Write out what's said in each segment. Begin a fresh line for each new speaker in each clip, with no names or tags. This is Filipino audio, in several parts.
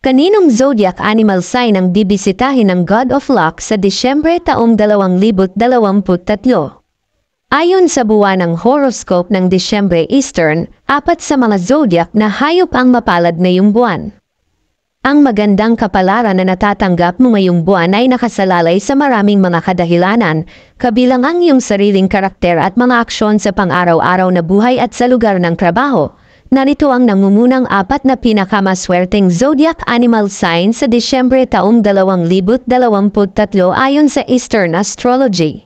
Kaninong zodiac animal sign ang bibisitahin ng God of Luck sa Disyembre taong 2023? Ayon sa buwan ng horoscope ng Disyembre Eastern, apat sa mga zodiac na hayop ang mapalad na yung buwan. Ang magandang kapalaran na natatanggap mo ngayong buwan ay nakasalalay sa maraming mga kadahilanan, kabilang ang iyong sariling karakter at mga aksyon sa pang-araw-araw na buhay at sa lugar ng trabaho, Narito ang nangungunang apat na pinakamaswerteng zodiac animal sign sa Disyembre taong 2023 ayon sa Eastern Astrology.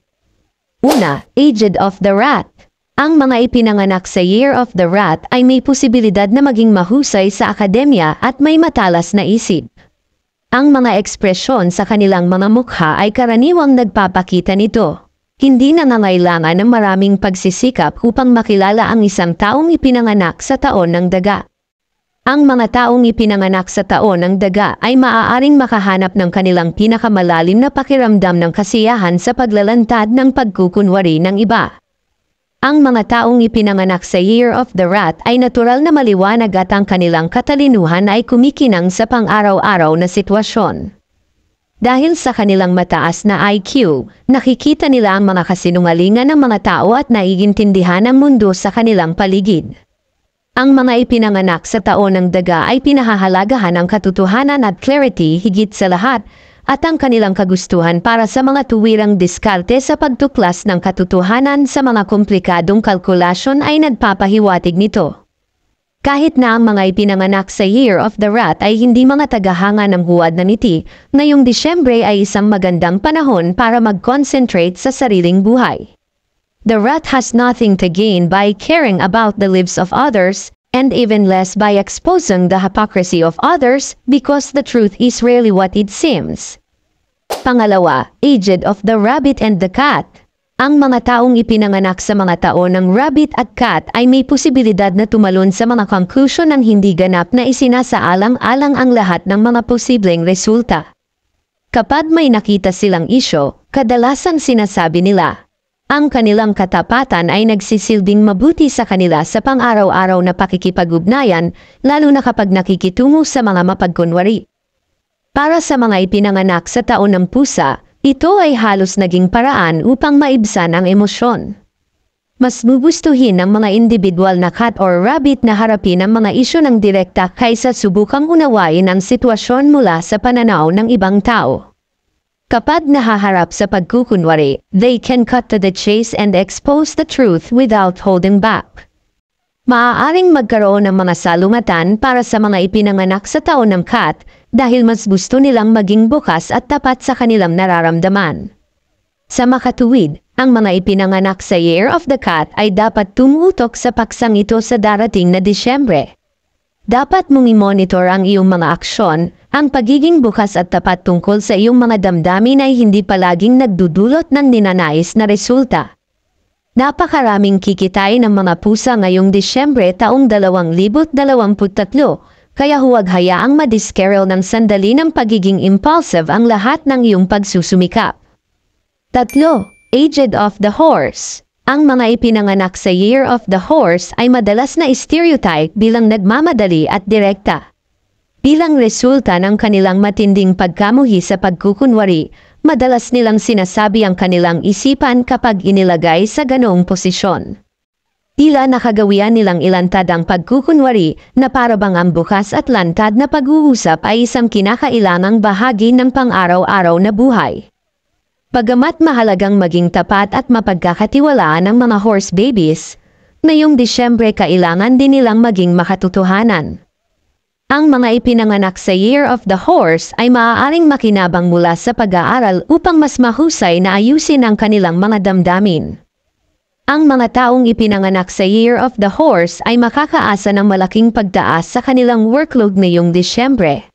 Una, Aged of the Rat. Ang mga ipinanganak sa Year of the Rat ay may posibilidad na maging mahusay sa akademya at may matalas na isip. Ang mga ekspresyon sa kanilang mga mukha ay karaniwang nagpapakita nito. Hindi na ng maraming pagsisikap upang makilala ang isang taong ipinanganak sa taon ng daga. Ang mga taong ipinanganak sa taon ng daga ay maaaring makahanap ng kanilang pinakamalalim na pakiramdam ng kasiyahan sa paglalantad ng pagkukunwari ng iba. Ang mga taong ipinanganak sa Year of the Rat ay natural na maliwanag at ang kanilang katalinuhan ay kumikinang sa pang-araw-araw na sitwasyon. Dahil sa kanilang mataas na IQ, nakikita nila ang mga kasinungalingan ng mga tao at naiintindihan ang mundo sa kanilang paligid. Ang mga ipinanganak sa taon ng daga ay pinahahalagahan ang katotohanan at clarity higit sa lahat at ang kanilang kagustuhan para sa mga tuwirang diskarte sa pagtuklas ng katotohanan sa mga komplikadong kalkulasyon ay nagpapahiwatig nito. Kahit na ang mga ipinanganak sa Year of the Rat ay hindi mga tagahanga ng huwad na ngiti, ngayong Disyembre ay isang magandang panahon para mag-concentrate sa sariling buhay. The rat has nothing to gain by caring about the lives of others, and even less by exposing the hypocrisy of others because the truth is rarely what it seems. Pangalawa, Aged of the Rabbit and the Cat ang mga taong ipinanganak sa mga taon ng rabbit at cat ay may posibilidad na tumalon sa mga conclusion ng hindi ganap na isinasaalang-alang ang lahat ng mga posibleng resulta. Kapag may nakita silang isyo, kadalasan sinasabi nila, ang kanilang katapatan ay nagsisilbing mabuti sa kanila sa pang-araw-araw na pakikipagugnayan, lalo na kapag nakikitungo sa mga mapagkunwari. Para sa mga ipinanganak sa taon ng pusa, ito ay halos naging paraan upang maibsan ang emosyon. Mas bubustuhin ng mga individual na cat or rabbit na harapin ang mga isyo ng direkta kaysa subukang unawain ang sitwasyon mula sa pananaw ng ibang tao. Kapag nahaharap sa pagkukunwari, they can cut to the chase and expose the truth without holding back. Maaaring magkaroon ng mga salungatan para sa mga ipinanganak sa taon ng cat, dahil mas gusto nilang maging bukas at tapat sa kanilang nararamdaman. Sa makatuwid, ang mga ipinanganak sa Year of the Cat ay dapat tumutok sa paksang ito sa darating na Disyembre. Dapat mong i-monitor ang iyong mga aksyon, ang pagiging bukas at tapat tungkol sa iyong mga damdamin ay hindi palaging nagdudulot ng ninanais na resulta. Napakaraming kikitay ng mga pusa ngayong Disyembre taong 2023 kaya huwag hayaang madiscarrel ng sandali ng pagiging impulsive ang lahat ng iyong pagsusumikap. Tatlo, Aged of the Horse Ang mga ipinanganak sa Year of the Horse ay madalas na stereotype bilang nagmamadali at direkta. Bilang resulta ng kanilang matinding pagkamuhi sa pagkukunwari, madalas nilang sinasabi ang kanilang isipan kapag inilagay sa ganoong posisyon. Tila nakagawian nilang ilantad ang pagkukunwari na parabang ang bukas at lantad na pag-uusap ay isang kinakailangang bahagi ng pang-araw-araw na buhay. Pagamat mahalagang maging tapat at mapagkakatiwalaan ng mga horse babies, ngayong Disyembre kailangan din nilang maging makatotohanan. Ang mga ipinanganak sa Year of the Horse ay maaaring makinabang mula sa pag-aaral upang mas mahusay na ayusin ang kanilang mga damdamin. Ang mga taong ipinanganak sa Year of the Horse ay makakaasa ng malaking pagdaas sa kanilang workload ngayong Disyembre.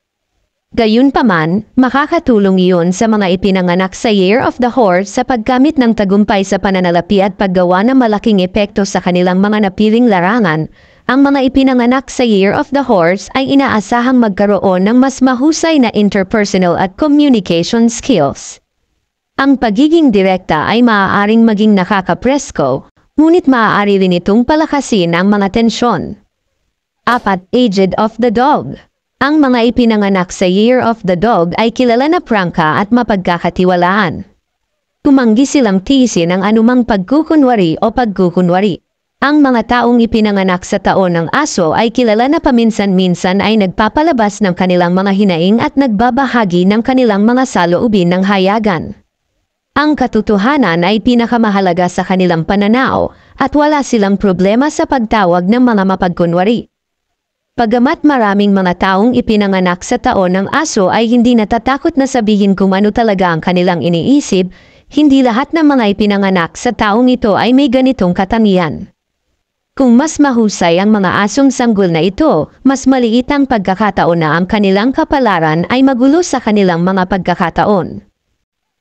Gayunpaman, makakatulong iyon sa mga ipinanganak sa Year of the Horse sa paggamit ng tagumpay sa pananalapi at paggawa ng malaking epekto sa kanilang mga napiling larangan. Ang mga ipinanganak sa Year of the Horse ay inaasahang magkaroon ng mas mahusay na interpersonal at communication skills. Ang pagiging direkta ay maaaring maging nakakapresko, ngunit maaari rin itong palakasin ang mga tensyon. 4. Aged of the Dog Ang mga ipinanganak sa Year of the Dog ay kilala na prangka at mapagkakatiwalaan. Tumanggi silang tiisin ng anumang pagkukunwari o pagkukunwari. Ang mga taong ipinanganak sa taon ng aso ay kilala na paminsan-minsan ay nagpapalabas ng kanilang mga hinaing at nagbabahagi ng kanilang mga saloobin ng hayagan. Ang katotohanan ay pinakamahalaga sa kanilang pananaw at wala silang problema sa pagtawag ng mga mapagkunwari. Pagamat maraming mga taong ipinanganak sa taon ng aso ay hindi natatakot na sabihin kung ano talaga ang kanilang iniisip, hindi lahat ng mga ipinanganak sa taong ito ay may ganitong katangian. Kung mas mahusay ang mga asong sanggol na ito, mas maliit ang pagkakataon na ang kanilang kapalaran ay magulo sa kanilang mga pagkakataon.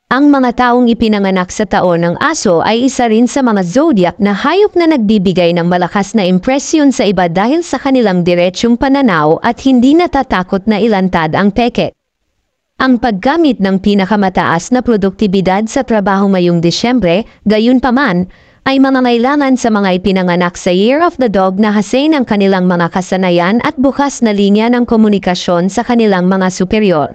Ang mga taong ipinanganak sa taon ng aso ay isa rin sa mga zodiac na hayop na nagbibigay ng malakas na impresyon sa iba dahil sa kanilang diretsyong pananaw at hindi natatakot na ilantad ang peke. Ang paggamit ng pinakamataas na produktibidad sa trabaho ngayong Disyembre, gayon paman, ay mangangailangan sa mga ipinanganak sa Year of the Dog na hasain ang kanilang mga kasanayan at bukas na linya ng komunikasyon sa kanilang mga superior.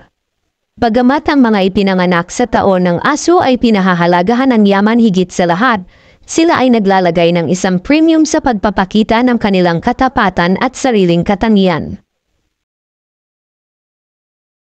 Bagamat ang mga ipinanganak sa taon ng aso ay pinahahalagahan ng yaman higit sa lahat, sila ay naglalagay ng isang premium sa pagpapakita ng kanilang katapatan at sariling katangian.